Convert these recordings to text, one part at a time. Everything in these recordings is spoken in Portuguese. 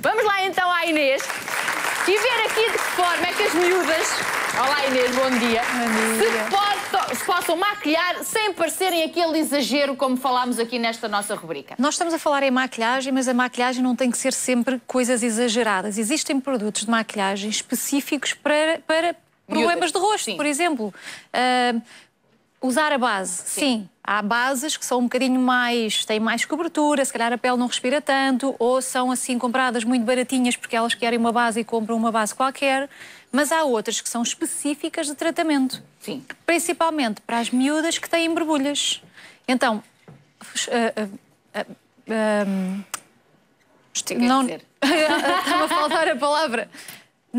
Vamos lá então à Inês e ver aqui de que forma é que as miúdas. Olá Inês, bom dia. Bom dia. Se, possam maquilhar sem parecerem aquele exagero como falámos aqui nesta nossa rubrica. Nós estamos a falar em maquilhagem, mas a maquilhagem não tem que ser sempre coisas exageradas. Existem produtos de maquilhagem específicos para, para problemas de rosto, Sim. por exemplo. Uh, Usar a base, sim. sim. Há bases que são um bocadinho mais, têm mais cobertura, se calhar a pele não respira tanto, ou são assim compradas muito baratinhas porque elas querem uma base e compram uma base qualquer, mas há outras que são específicas de tratamento. Sim. Principalmente para as miúdas que têm borbulhas. Então, uh, uh, uh, não... Estava a faltar a palavra.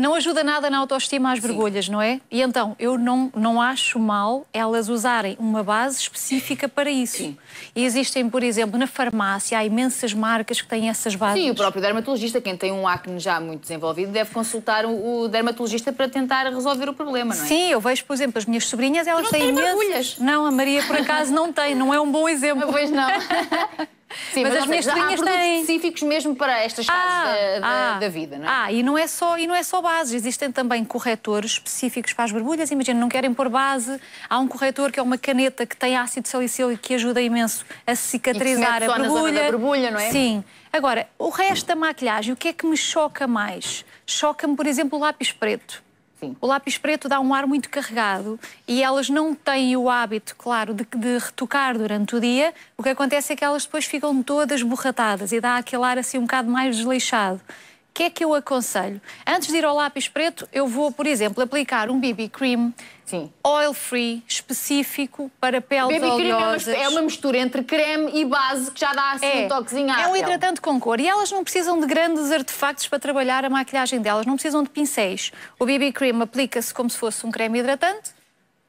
Não ajuda nada na autoestima às vergonhas, não é? E então, eu não, não acho mal elas usarem uma base específica para isso. Sim. E existem, por exemplo, na farmácia, há imensas marcas que têm essas bases. Sim, o próprio dermatologista, quem tem um acne já muito desenvolvido, deve consultar o, dermatologista para tentar resolver o problema, não é? Sim, eu vejo, por exemplo, as minhas sobrinhas, elas têm imensas... Não, a Maria, por acaso, não tem, não é um bom exemplo. Pois não. Sim, mas, mas as minhas sei, há têm... específicos mesmo para estas ah, fases da, ah, da, vida, não é? Ah, e não é, só, e não é só bases, existem também corretores específicos para as borbulhas. Imagina, não querem pôr base, há um corretor que é uma caneta que tem ácido salicílico que ajuda imenso a cicatrizar e que a borbulha. Na zona da borbulha, não é? Sim. Agora, o resto da maquilhagem, o que é que me choca mais? Choca-me, por exemplo, o lápis preto Sim. O lápis preto dá um ar muito carregado e elas não têm o hábito, claro, de, de, retocar durante o dia. O que acontece é que elas depois ficam todas borratadas e dá aquele ar assim um bocado mais desleixado. O que é que eu aconselho? Antes de ir ao lápis preto, eu vou, por exemplo, aplicar um BB cream oil free específico para peles BB é oleosas. Cream é uma mistura entre creme e base que já dá assim é. um toquezinho à É um hidratante com cor e elas não precisam de grandes artefactos para trabalhar a maquilhagem delas, não precisam de pincéis. O BB cream aplica-se como se fosse um creme hidratante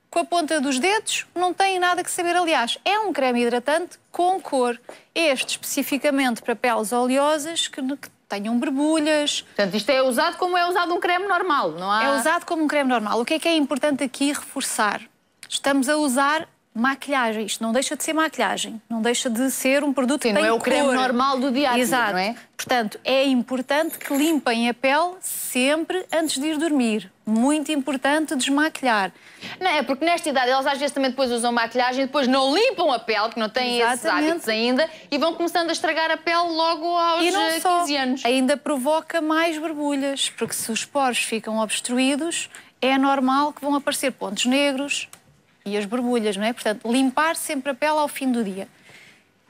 com a ponta dos dedos, não tem nada que saber. Aliás, é um creme hidratante com cor. Este especificamente para peles oleosas que, que tenham berbulhas Portanto, isto é usado como é usado um creme normal, não há? É usado como um creme normal. O que é que é importante aqui reforçar? Estamos a usar maquilhagem. Isto não deixa de ser maquilhagem, não deixa de ser um produto Sim, que não é o creme cor. normal do dia a dia, Exato. não é? Portanto, é importante que limpem a pele sempre antes de ir dormir. Muito importante desmaquilhar. Não, é porque nesta idade elas às vezes também depois usam maquilhagem, depois não limpam a pele, que não têm Exatamente. esses hábitos ainda, e vão começando a estragar a pele logo aos e não eh, só, anos. Ainda provoca mais borbulhas, porque se os poros ficam obstruídos, é normal que vão aparecer pontos negros, e as borbulhas, não é? Portanto, limpar sempre a pele ao fim do dia.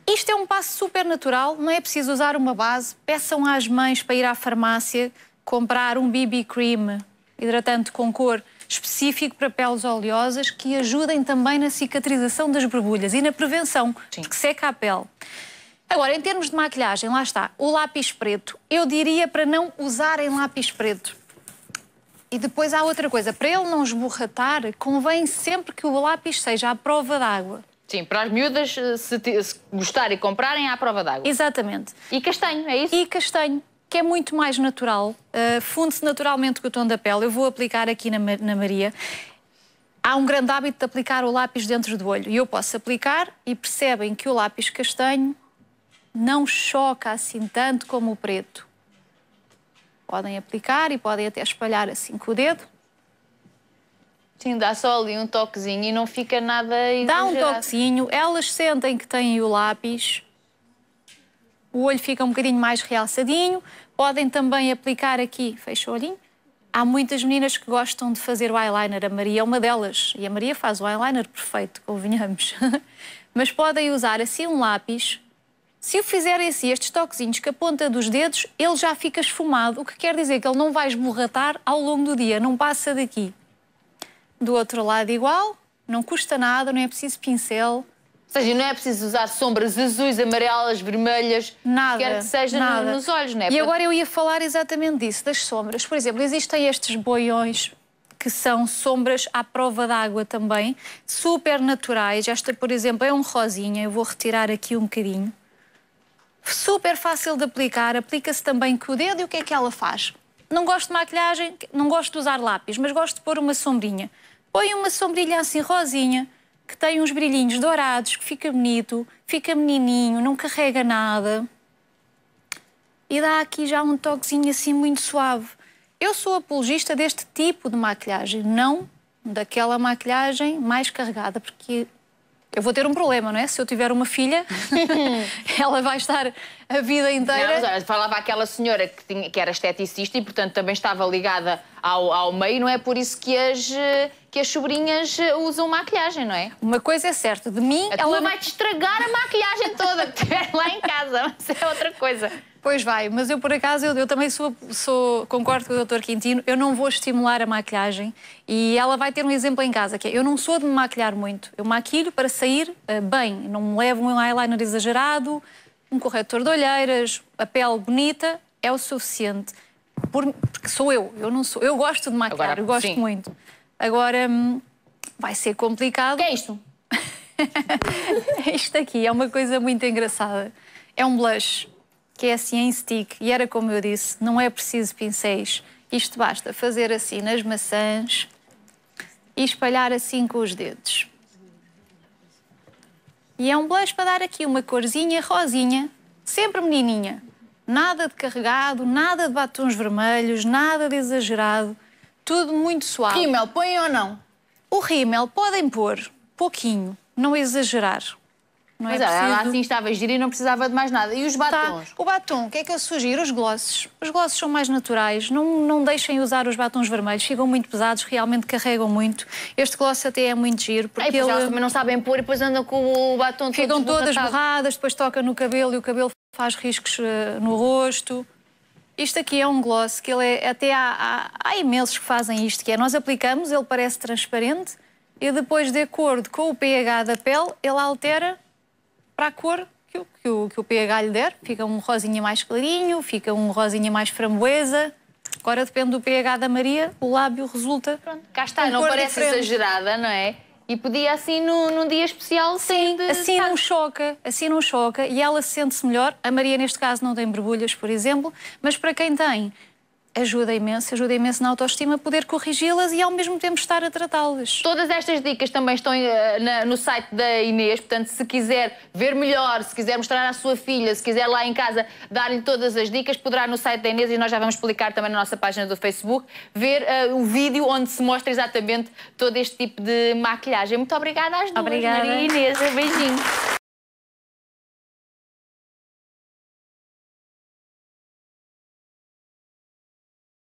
Isto é um passo super natural, não é preciso usar uma base. Peçam às mães para ir à farmácia comprar um BB cream hidratante com cor específico para peles oleosas que ajudem também na cicatrização das borbulhas e na prevenção, Sim. porque seca a pele. Agora, em termos de maquilhagem, lá está, o lápis preto. Eu diria para não usarem lápis preto. E depois há outra coisa, para ele não esborratar, convém sempre que o lápis seja à prova d'água. Sim, para as miúdas, eh, se, te, se gostarem e comprarem, é à prova d'água. Exatamente. E castanho, é isso? E castanho, que é muito mais natural, uh, funde-se naturalmente com o tom da pele. Eu vou aplicar aqui na, na Maria. Há um grande hábito de aplicar o lápis dentro do olho. E eu posso aplicar e percebem que o lápis castanho não choca assim tanto como o preto podem aplicar e podem até espalhar assim com o dedo. Sim, dá só ali um toquezinho e não fica nada exagerado. Dá um toquezinho, elas sentem que têm o lápis, o olho fica um bocadinho mais realçadinho, podem também aplicar aqui, fecha o olhinho. Há muitas meninas que gostam de fazer o eyeliner, a Maria é uma delas, e a Maria faz o eyeliner perfeito, convenhamos. Mas podem usar assim um lápis, se eu fizer assim estes toquezinhos com a ponta dos dedos, ele já fica esfumado, o que quer dizer que ele não vai esborratar ao longo do dia, não passa daqui. Do outro lado igual, não custa nada, não é preciso pincel. Ou seja, não é preciso usar sombras azuis, amarelas, vermelhas, nada, quer que seja nada. No, nos olhos, não é? E agora eu ia falar exatamente disso, das sombras. Por exemplo, existem estes boiões que são sombras à prova d'água também, super naturais. Esta, por exemplo, é um rosinha, eu vou retirar aqui um bocadinho super fácil de aplicar, aplica-se também com o dedo e o que é que ela faz? Não gosto de maquilhagem, não gosto de usar lápis, mas gosto de pôr uma sombrinha. Põe uma sombrinha assim rosinha, que tem uns brilhinhos dourados, que fica bonito, fica menininho, não carrega nada. E dá aqui já um toquezinho assim muito suave. Eu sou apologista deste tipo de maquilhagem, não daquela maquilhagem mais carregada, porque eu vou ter um problema, não é? Se eu tiver uma filha, ela vai estar a vida inteira. Não, falava aquela senhora que, tinha, que era esteticista e, portanto, também estava ligada ao, ao meio, não é por isso que as, que as sobrinhas usam maquilhagem, não é? Uma coisa é certa, de mim. A ela vai te estragar a maquilhagem toda que tiver é lá em casa, mas é outra coisa. Pois vai, mas eu por acaso, eu, eu também sou, sou, concordo com o Dr. Quintino, eu não vou estimular a maquilhagem e ela vai ter um exemplo em casa, que é, eu não sou de me maquilhar muito, eu maquilho para sair uh, bem, não me levo um eyeliner exagerado, um corretor de olheiras, a pele bonita, é o suficiente, por, porque sou eu, eu não sou, eu gosto de maquilhar, Agora, eu gosto sim. muito. Agora, hum, vai ser complicado. O que é isto? É isto aqui é uma coisa muito engraçada, é um blush que é assim em stick, e era como eu disse, não é preciso pincéis. Isto basta fazer assim nas maçãs e espalhar assim com os dedos. E é um blush para dar aqui uma corzinha rosinha, sempre menininha. Nada de carregado, nada de batons vermelhos, nada de exagerado. Tudo muito suave. Rímel, põem ou não? O rímel podem pôr, pouquinho, não exagerar. Não Mas é preciso... ela assim estava gira e não precisava de mais nada. E os tá, batons? Tá. O batom, o que é que eu sugiro? Os glosses. Os glosses são mais naturais, não, não deixem usar os batons vermelhos, ficam muito pesados, realmente carregam muito. Este gloss até é muito giro, porque ele... elas também não sabem pôr e depois andam com o batom Ficam todas borradas, depois toca no cabelo e o cabelo faz riscos eh, no rosto. Isto aqui é um gloss, que ele é, até há, há, há imensos que fazem isto, que é nós aplicamos, ele parece transparente, e depois, de acordo com o pH da pele, ele altera para a cor que o, que, o, que o pH lhe der. Fica um rosinha mais clarinho, fica um rosinha mais framboesa. Agora depende do pH da Maria, o lábio resulta. Pronto, cá está, não parece diferente. exagerada, não é? E podia assim num, num dia especial Sim, de... assim não choca, assim não choca e ela sente-se melhor. A Maria, neste caso, não tem borbulhas, por exemplo, mas para quem tem ajuda imenso, ajuda imenso na autoestima poder corrigi-las e ao mesmo tempo estar a tratá-las. Todas estas dicas também estão eh, na, no site da Inês, portanto, se quiser ver melhor, se quiser mostrar à sua filha, se quiser lá em casa dar-lhe todas as dicas, poderá no site da Inês e nós já vamos publicar também na nossa página do Facebook, ver uh, eh, o vídeo onde se mostra exatamente todo este tipo de maquilhagem. Muito obrigada às duas, obrigada. Maria Inês. Beijinho.